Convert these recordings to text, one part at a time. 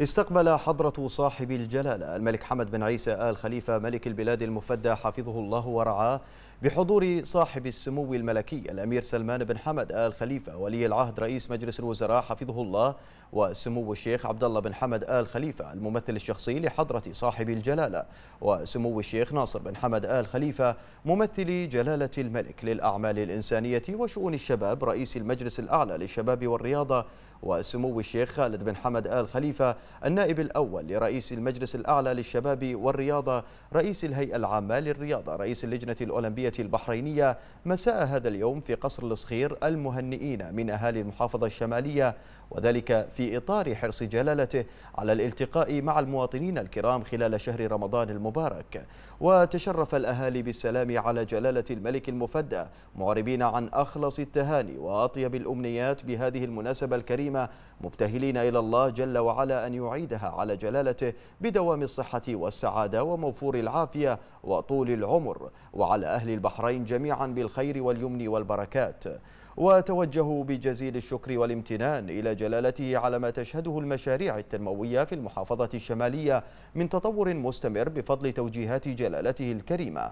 استقبل حضرة صاحب الجلالة الملك حمد بن عيسى آل خليفة ملك البلاد المفدى حفظه الله ورعاه بحضور صاحب السمو الملكي الأمير سلمان بن حمد آل خليفة ولي العهد رئيس مجلس الوزراء حفظه الله وسمو الشيخ عبد الله بن حمد آل خليفة الممثل الشخصي لحضرة صاحب الجلالة وسمو الشيخ ناصر بن حمد آل خليفة ممثل جلالة الملك للأعمال الإنسانية وشؤون الشباب رئيس المجلس الأعلى للشباب والرياضة وسمو الشيخ خالد بن حمد آل خليفة النائب الأول لرئيس المجلس الأعلى للشباب والرياضة رئيس الهيئة العامة للرياضة رئيس اللجنة الأولمبية الدولية البحرينية مساء هذا اليوم في قصر الصخير المهنئين من أهالي المحافظة الشمالية وذلك في إطار حرص جلالته على الالتقاء مع المواطنين الكرام خلال شهر رمضان المبارك وتشرف الأهالي بالسلام على جلالة الملك المفدى معربين عن أخلص التهاني وأطيب الأمنيات بهذه المناسبة الكريمة مبتهلين إلى الله جل وعلا أن يعيدها على جلالته بدوام الصحة والسعادة وموفور العافية وطول العمر وعلى أهل البحرين جميعا بالخير واليمن والبركات وتوجهوا بجزيل الشكر والامتنان إلى جلالته على ما تشهده المشاريع التنموية في المحافظة الشمالية من تطور مستمر بفضل توجيهات جلالته الكريمة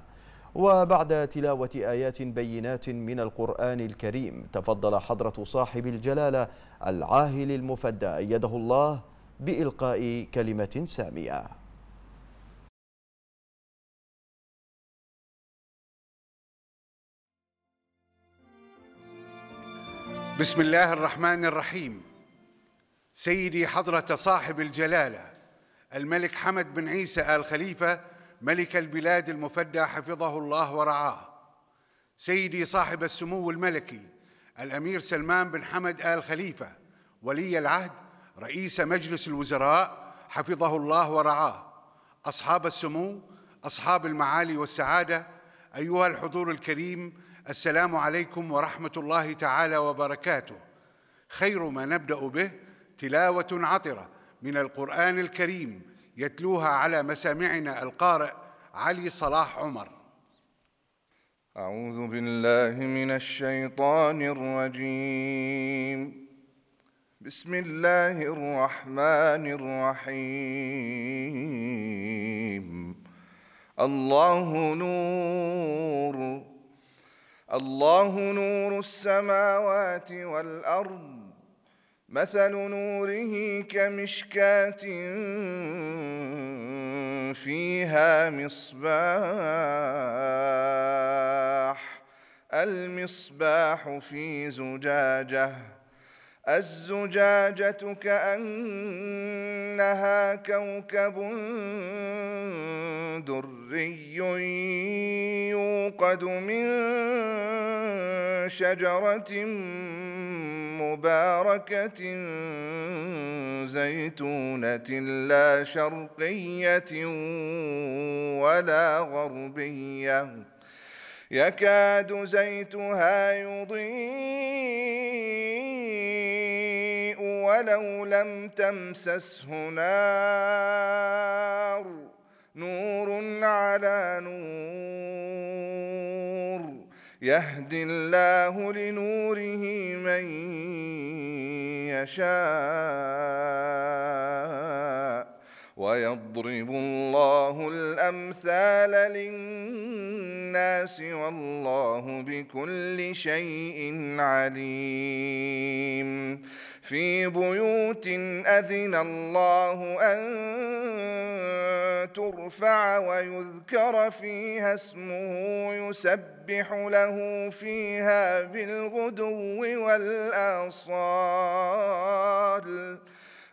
وبعد تلاوة آيات بينات من القرآن الكريم تفضل حضرة صاحب الجلالة العاهل المفدى أيده الله بإلقاء كلمة سامية بسم الله الرحمن الرحيم سيدي حضرة صاحب الجلالة الملك حمد بن عيسى آل خليفة ملك البلاد المفدى حفظه الله ورعاه سيدي صاحب السمو الملكي الأمير سلمان بن حمد آل خليفة ولي العهد رئيس مجلس الوزراء حفظه الله ورعاه أصحاب السمو أصحاب المعالي والسعادة أيها الحضور الكريم السلام عليكم ورحمة الله تعالى وبركاته خير ما نبدأ به تلاوة عطرة من القرآن الكريم يتلوها على مسامعنا القارئ علي صلاح عمر أعوذ بالله من الشيطان الرجيم بسم الله الرحمن الرحيم الله نور الله نور السماوات والارض مثل نوره كمشكاه فيها مصباح المصباح في زجاجه الزجاجة كأنها كوكب دري يوقد من شجرة مباركة زيتونة لا شرقية ولا غربية يكاد زيتها يضيء ولو لم تمسسه نار نور على نور يهدي الله لنوره من يشاء ويضرب الله الأمثال للناس والله بكل شيء عليم في بيوت أذن الله أن ترفع ويذكر فيها اسمه يسبح له فيها بالغدو والآصال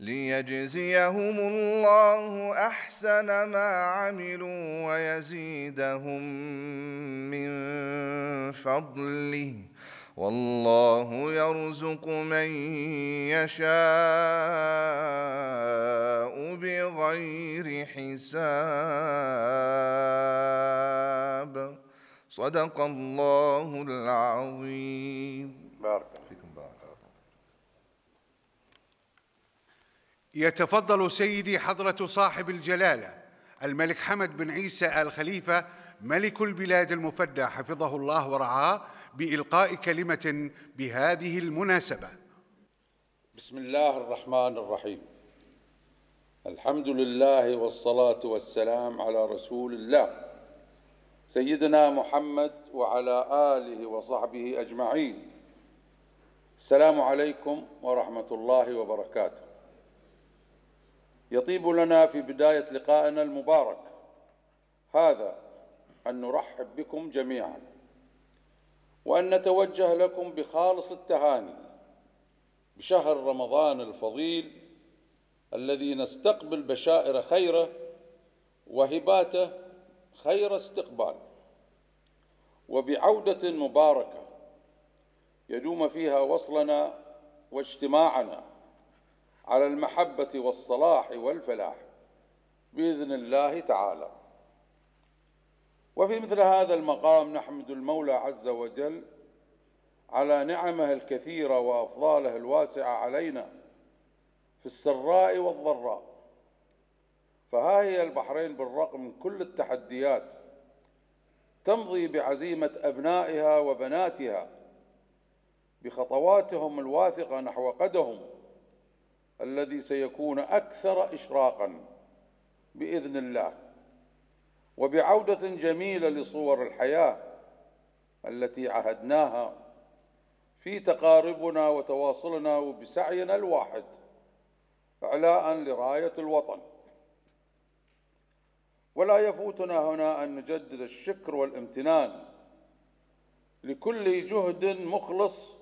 ليجزيهم الله احسن ما عملوا ويزيدهم من فضله والله يرزق من يشاء بغير حساب صدق الله العظيم بارك فيكم بارك يتفضل سيدي حضرة صاحب الجلالة الملك حمد بن عيسى آل خليفة ملك البلاد المفدى حفظه الله ورعاه بإلقاء كلمة بهذه المناسبة بسم الله الرحمن الرحيم الحمد لله والصلاة والسلام على رسول الله سيدنا محمد وعلى آله وصحبه أجمعين السلام عليكم ورحمة الله وبركاته يطيب لنا في بداية لقائنا المبارك هذا أن نرحب بكم جميعا وأن نتوجه لكم بخالص التهاني بشهر رمضان الفضيل الذي نستقبل بشائر خيره وهباته خير استقبال وبعودة مباركة يدوم فيها وصلنا واجتماعنا على المحبة والصلاح والفلاح بإذن الله تعالى وفي مثل هذا المقام نحمد المولى عز وجل على نعمه الكثيرة وأفضاله الواسعة علينا في السراء والضراء فها هي البحرين بالرغم من كل التحديات تمضي بعزيمة أبنائها وبناتها بخطواتهم الواثقة نحو قدهم الذي سيكون أكثر إشراقا بإذن الله وبعودة جميلة لصور الحياة التي عهدناها في تقاربنا وتواصلنا وبسعينا الواحد إعلاء لراية الوطن ولا يفوتنا هنا أن نجدد الشكر والامتنان لكل جهد مخلص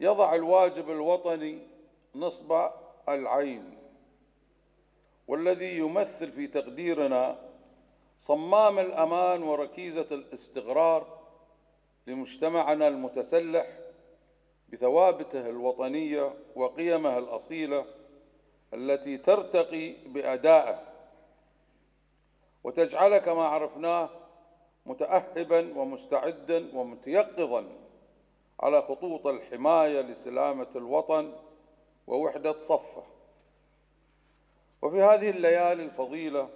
يضع الواجب الوطني نصب العين والذي يمثل في تقديرنا صمام الامان وركيزه الاستقرار لمجتمعنا المتسلح بثوابته الوطنيه وقيمه الاصيله التي ترتقي بادائه وتجعله كما عرفناه متاهبا ومستعدا ومتيقظا على خطوط الحمايه لسلامه الوطن ووحدة صفة وفي هذه الليالي الفضيلة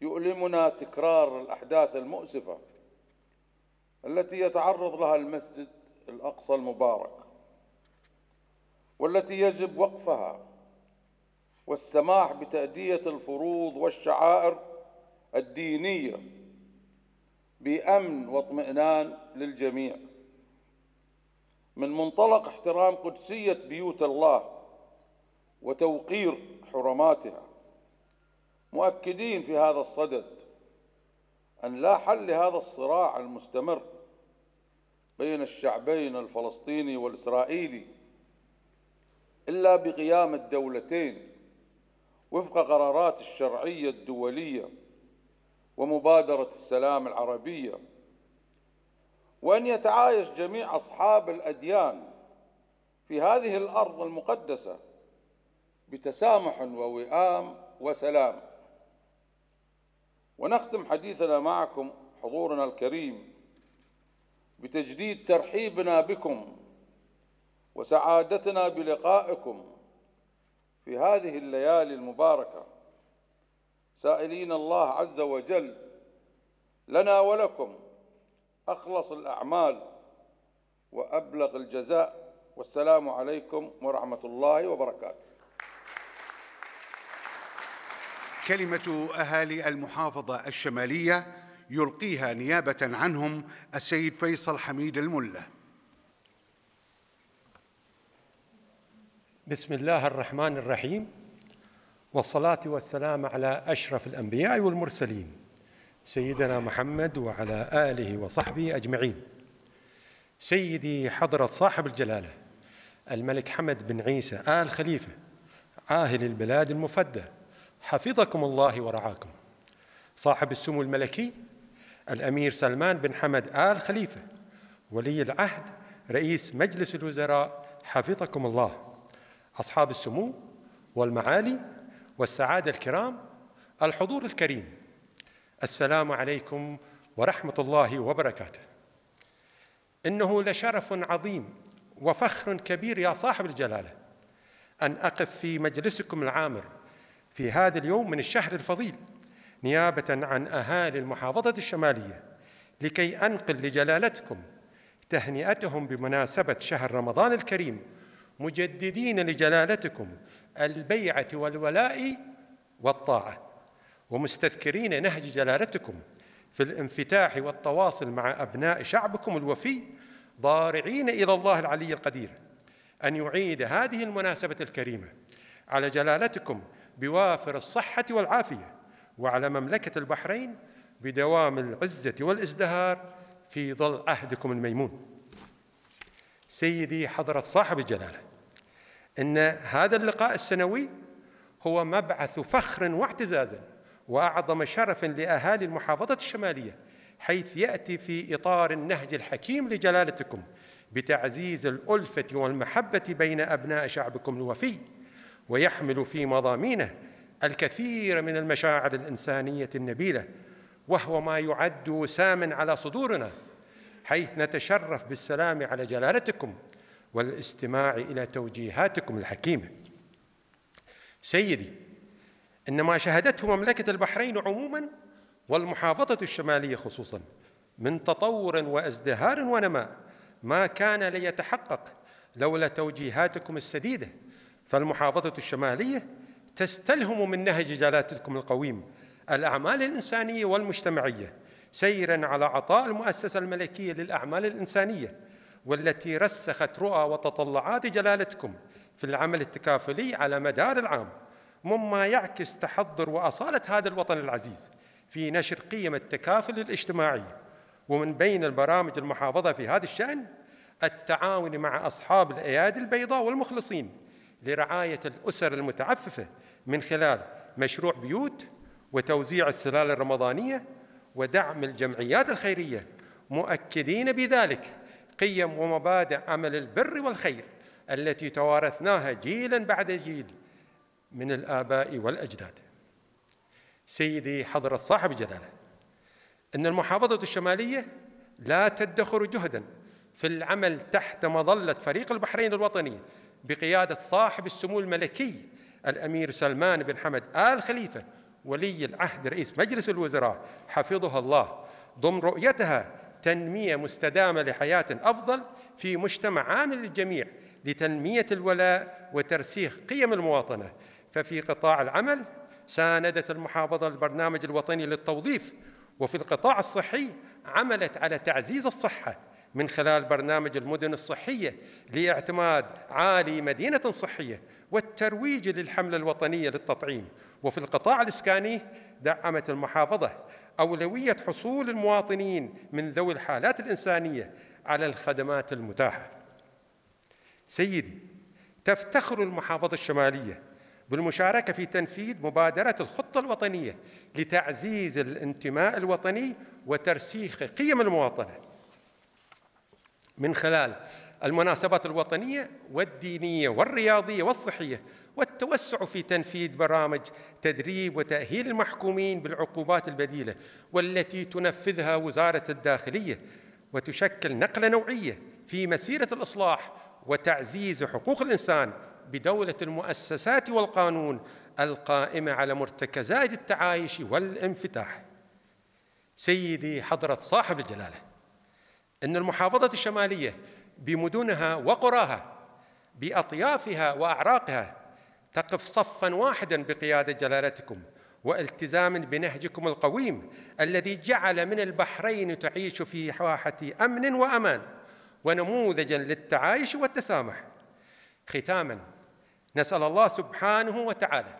يؤلمنا تكرار الأحداث المؤسفة التي يتعرض لها المسجد الأقصى المبارك والتي يجب وقفها والسماح بتأدية الفروض والشعائر الدينية بأمن واطمئنان للجميع من منطلق احترام قدسية بيوت الله وتوقير حرماتها مؤكدين في هذا الصدد أن لا حل لهذا الصراع المستمر بين الشعبين الفلسطيني والإسرائيلي إلا بقيام الدولتين وفق قرارات الشرعية الدولية ومبادرة السلام العربية وأن يتعايش جميع أصحاب الأديان في هذه الأرض المقدسة بتسامح ووئام وسلام ونختم حديثنا معكم حضورنا الكريم بتجديد ترحيبنا بكم وسعادتنا بلقائكم في هذه الليالي المباركه سائلين الله عز وجل لنا ولكم أخلص الأعمال وأبلغ الجزاء والسلام عليكم ورحمة الله وبركاته كلمة أهالي المحافظة الشمالية يلقيها نيابة عنهم السيد فيصل حميد الملة بسم الله الرحمن الرحيم والصلاة والسلام على أشرف الأنبياء والمرسلين سيدنا محمد وعلى آله وصحبه أجمعين سيدي حضرة صاحب الجلالة الملك حمد بن عيسى آل خليفة عاهل البلاد المفدى حفظكم الله ورعاكم صاحب السمو الملكي الأمير سلمان بن حمد آل خليفة ولي العهد رئيس مجلس الوزراء حفظكم الله أصحاب السمو والمعالي والسعادة الكرام الحضور الكريم السلام عليكم ورحمه الله وبركاته انه لشرف عظيم وفخر كبير يا صاحب الجلاله ان اقف في مجلسكم العامر في هذا اليوم من الشهر الفضيل نيابه عن اهالي المحافظه الشماليه لكي انقل لجلالتكم تهنئتهم بمناسبه شهر رمضان الكريم مجددين لجلالتكم البيعه والولاء والطاعه ومستذكرين نهج جلالتكم في الانفتاح والتواصل مع أبناء شعبكم الوفي ضارعين إلى الله العلي القدير أن يعيد هذه المناسبة الكريمة على جلالتكم بوافر الصحة والعافية وعلى مملكة البحرين بدوام العزة والازدهار في ظل عهدكم الميمون سيدي حضرة صاحب الجلالة إن هذا اللقاء السنوي هو مبعث فخر واعتزاز واعظم شرف لاهالي المحافظه الشماليه حيث ياتي في اطار النهج الحكيم لجلالتكم بتعزيز الالفه والمحبه بين ابناء شعبكم الوفي ويحمل في مضامينه الكثير من المشاعر الانسانيه النبيله وهو ما يعد وساما على صدورنا حيث نتشرف بالسلام على جلالتكم والاستماع الى توجيهاتكم الحكيمه سيدي إنما شهدته مملكة البحرين عموما والمحافظة الشمالية خصوصا من تطور وازدهار ونماء ما كان ليتحقق لولا توجيهاتكم السديدة فالمحافظة الشمالية تستلهم من نهج جلالتكم القويم الأعمال الإنسانية والمجتمعية سيرا على عطاء المؤسسة الملكية للأعمال الإنسانية والتي رسخت رؤى وتطلعات جلالتكم في العمل التكافلي على مدار العام مما يعكس تحضر وأصالة هذا الوطن العزيز في نشر قيم التكافل الاجتماعي ومن بين البرامج المحافظة في هذا الشأن التعاون مع أصحاب الأيادي البيضاء والمخلصين لرعاية الأسر المتعففة من خلال مشروع بيوت وتوزيع السلال الرمضانية ودعم الجمعيات الخيرية مؤكدين بذلك قيم ومبادئ عمل البر والخير التي توارثناها جيلا بعد جيل من الآباء والأجداد سيدي حضرة صاحب الجلالة أن المحافظة الشمالية لا تدخر جهدا في العمل تحت مظلة فريق البحرين الوطني بقيادة صاحب السمو الملكي الأمير سلمان بن حمد آل خليفة ولي العهد رئيس مجلس الوزراء حفظه الله ضمن رؤيتها تنمية مستدامة لحياة أفضل في مجتمع عامل للجميع لتنمية الولاء وترسيخ قيم المواطنة ففي قطاع العمل ساندت المحافظة البرنامج الوطني للتوظيف وفي القطاع الصحي عملت على تعزيز الصحة من خلال برنامج المدن الصحية لاعتماد عالي مدينة صحية والترويج للحملة الوطنية للتطعيم وفي القطاع الإسكاني دعمت المحافظة أولوية حصول المواطنين من ذوي الحالات الإنسانية على الخدمات المتاحة سيدي تفتخر المحافظة الشمالية بالمشاركة في تنفيذ مبادرة الخطة الوطنية لتعزيز الانتماء الوطني وترسيخ قيم المواطنة من خلال المناسبات الوطنية والدينية والرياضية والصحية والتوسع في تنفيذ برامج تدريب وتأهيل المحكومين بالعقوبات البديلة والتي تنفذها وزارة الداخلية وتشكل نقلة نوعية في مسيرة الإصلاح وتعزيز حقوق الإنسان بدولة المؤسسات والقانون القائمة على مرتكزات التعايش والانفتاح سيدي حضرة صاحب الجلالة إن المحافظة الشمالية بمدنها وقراها بأطيافها وأعراقها تقف صفا واحدا بقيادة جلالتكم والتزام بنهجكم القويم الذي جعل من البحرين تعيش في واحة أمن وأمان ونموذجا للتعايش والتسامح ختاماً نسال الله سبحانه وتعالى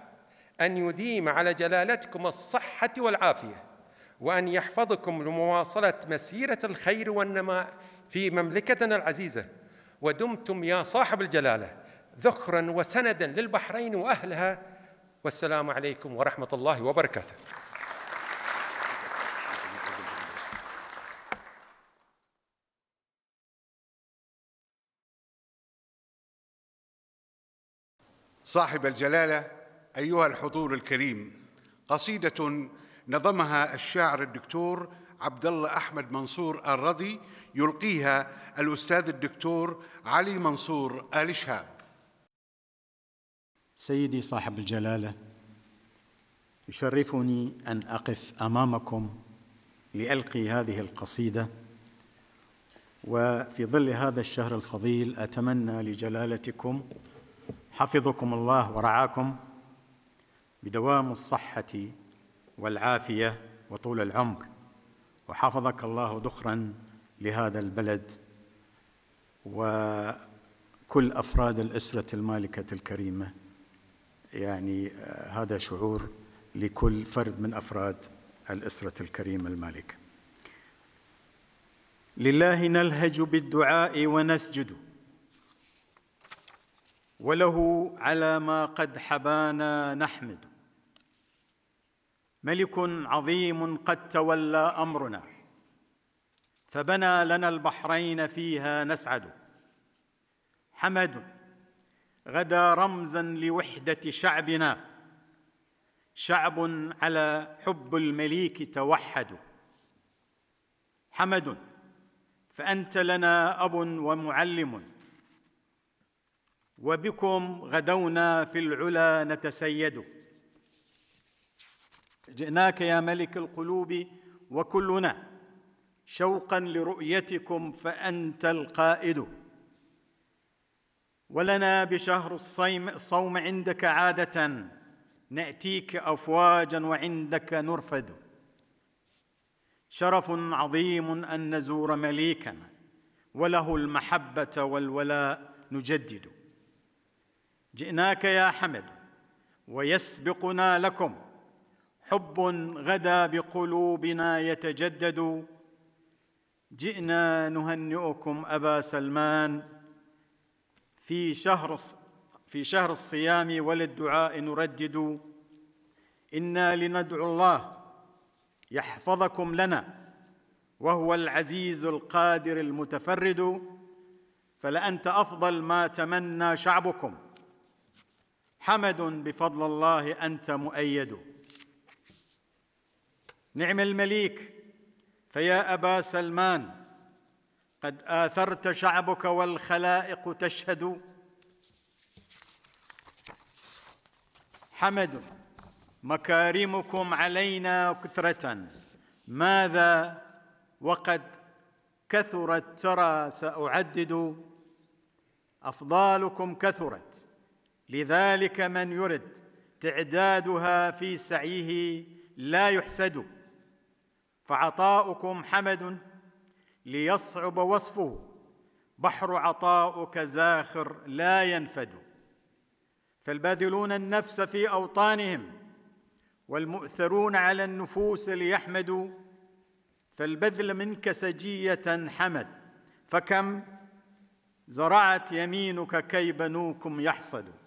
ان يديم على جلالتكم الصحه والعافيه وان يحفظكم لمواصله مسيره الخير والنماء في مملكتنا العزيزه ودمتم يا صاحب الجلاله ذخرا وسندا للبحرين واهلها والسلام عليكم ورحمه الله وبركاته صاحب الجلاله ايها الحضور الكريم قصيده نظمها الشاعر الدكتور عبد الله احمد منصور الرضي يلقيها الاستاذ الدكتور علي منصور ال شهاب سيدي صاحب الجلاله يشرفني ان اقف امامكم لالقي هذه القصيده وفي ظل هذا الشهر الفضيل اتمنى لجلالتكم حفظكم الله ورعاكم بدوام الصحة والعافية وطول العمر وحفظك الله ذخرا لهذا البلد وكل أفراد الأسرة المالكة الكريمة يعني آه، هذا شعور لكل فرد من أفراد الأسرة الكريمة المالكة لله نلهج بالدعاء ونسجد وله على ما قد حبانا نحمد ملك عظيم قد تولى امرنا فبنى لنا البحرين فيها نسعد حمد غدا رمزا لوحده شعبنا شعب على حب المليك توحد حمد فانت لنا اب ومعلم وبكم غدونا في العلا نتسيد جئناك يا ملك القلوب وكلنا شوقا لرؤيتكم فانت القائد ولنا بشهر الصيم صوم عندك عاده ناتيك افواجا وعندك نرفد شرف عظيم ان نزور مليكنا وله المحبه والولاء نجدد جئناك يا حمد ويسبقنا لكم حب غدا بقلوبنا يتجدد جئنا نهنئكم ابا سلمان في شهر في شهر الصيام وللدعاء نردد انا لندعو الله يحفظكم لنا وهو العزيز القادر المتفرد فلانت افضل ما تمنى شعبكم حمد بفضل الله انت مؤيد نعم المليك فيا ابا سلمان قد اثرت شعبك والخلائق تشهد حمد مكارمكم علينا كثره ماذا وقد كثرت ترى ساعدد افضالكم كثرت لذلك من يرد تعدادها في سعيه لا يحسد فعطاؤكم حمد ليصعب وصفه بحر عطاؤك زاخر لا ينفد فالباذلون النفس في اوطانهم والمؤثرون على النفوس ليحمدوا فالبذل منك سجيه حمد فكم زرعت يمينك كي بنوكم يحصدوا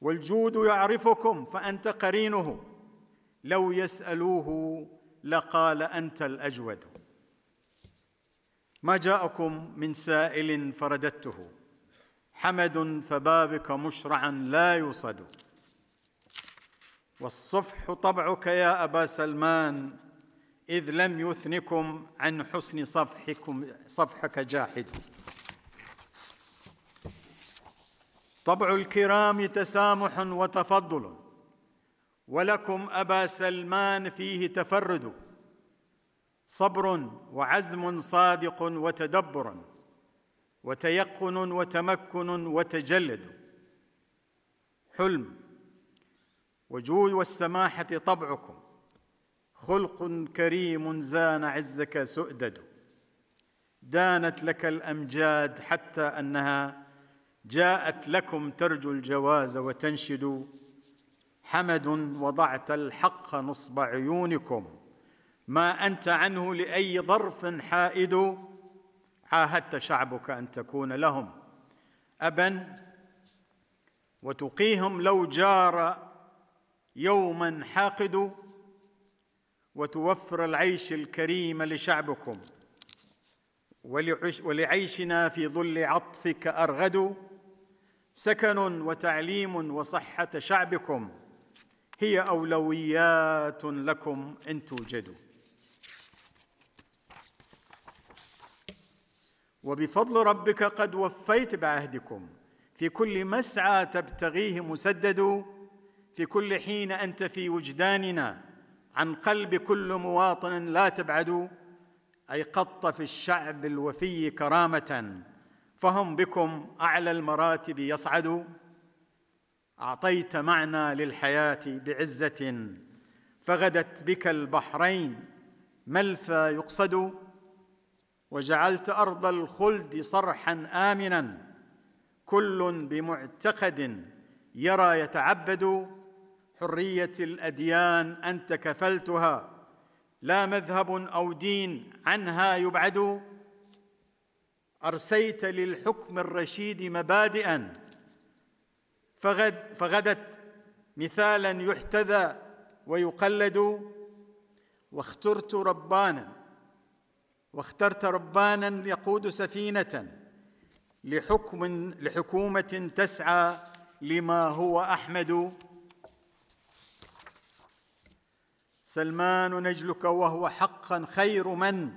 والجود يعرفكم فانت قرينه لو يسالوه لقال انت الاجود ما جاءكم من سائل فرددته حمد فبابك مشرعا لا يوصد والصفح طبعك يا ابا سلمان اذ لم يثنكم عن حسن صفحكم صفحك جاحد طبع الكرام تسامح وتفضل ولكم ابا سلمان فيه تفرد صبر وعزم صادق وتدبر وتيقن وتمكن وتجلد حلم وجود والسماحه طبعكم خلق كريم زان عزك سؤدد دانت لك الامجاد حتى انها جاءت لكم ترجو الجواز وتنشد حمد وضعت الحق نصب عيونكم ما انت عنه لاي ظرف حائد عاهدت شعبك ان تكون لهم ابا وتقيهم لو جار يوما حاقد وتوفر العيش الكريم لشعبكم ولعيشنا في ظل عطفك ارغد سكن وتعليم وصحه شعبكم هي اولويات لكم ان توجدوا وبفضل ربك قد وفيت بعهدكم في كل مسعى تبتغيه مسدد في كل حين انت في وجداننا عن قلب كل مواطن لا تبعد اي قط في الشعب الوفي كرامه فهم بكم اعلى المراتب يصعد اعطيت معنى للحياه بعزه فغدت بك البحرين ملفى يقصد وجعلت ارض الخلد صرحا امنا كل بمعتقد يرى يتعبد حريه الاديان انت كفلتها لا مذهب او دين عنها يبعد ارسيت للحكم الرشيد مبادئا فغد فغدت مثالا يحتذى ويقلد واخترت ربانا واخترت ربانا يقود سفينه لحكم لحكومه تسعى لما هو احمد سلمان نجلك وهو حقا خير من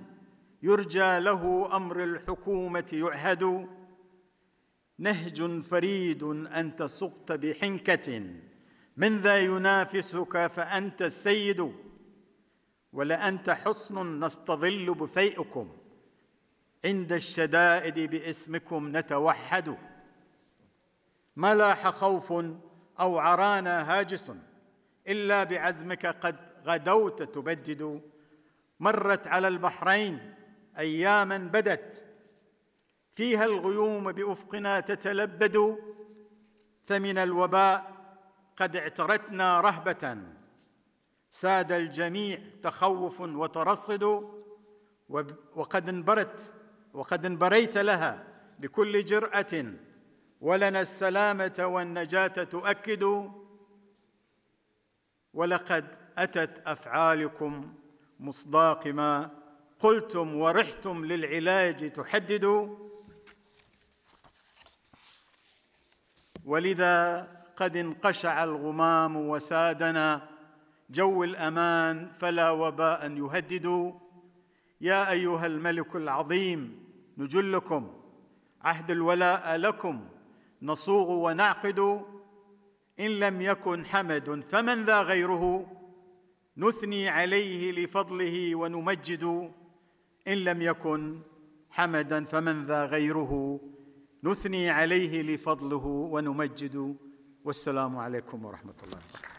يرجى له امر الحكومه يعهد نهج فريد انت سقت بحنكه من ذا ينافسك فانت السيد ولانت حصن نستظل بفيئكم عند الشدائد باسمكم نتوحد ما لاح خوف او عرانا هاجس الا بعزمك قد غدوت تبدد مرت على البحرين اياما بدت فيها الغيوم بافقنا تتلبد فمن الوباء قد اعترتنا رهبه ساد الجميع تخوف وترصد وقد انبرت وقد انبريت لها بكل جراه ولنا السلامه والنجاه تؤكد ولقد اتت افعالكم مصداق ما قلتم ورحتم للعلاج تحددوا ولذا قد انقشع الغمام وسادنا جو الامان فلا وباء يهدد يا ايها الملك العظيم نجلكم عهد الولاء لكم نصوغ ونعقد ان لم يكن حمد فمن ذا غيره نثني عليه لفضله ونمجد إن لم يكن حمدا فمن ذا غيره نثني عليه لفضله ونمجد والسلام عليكم ورحمة الله وبركاته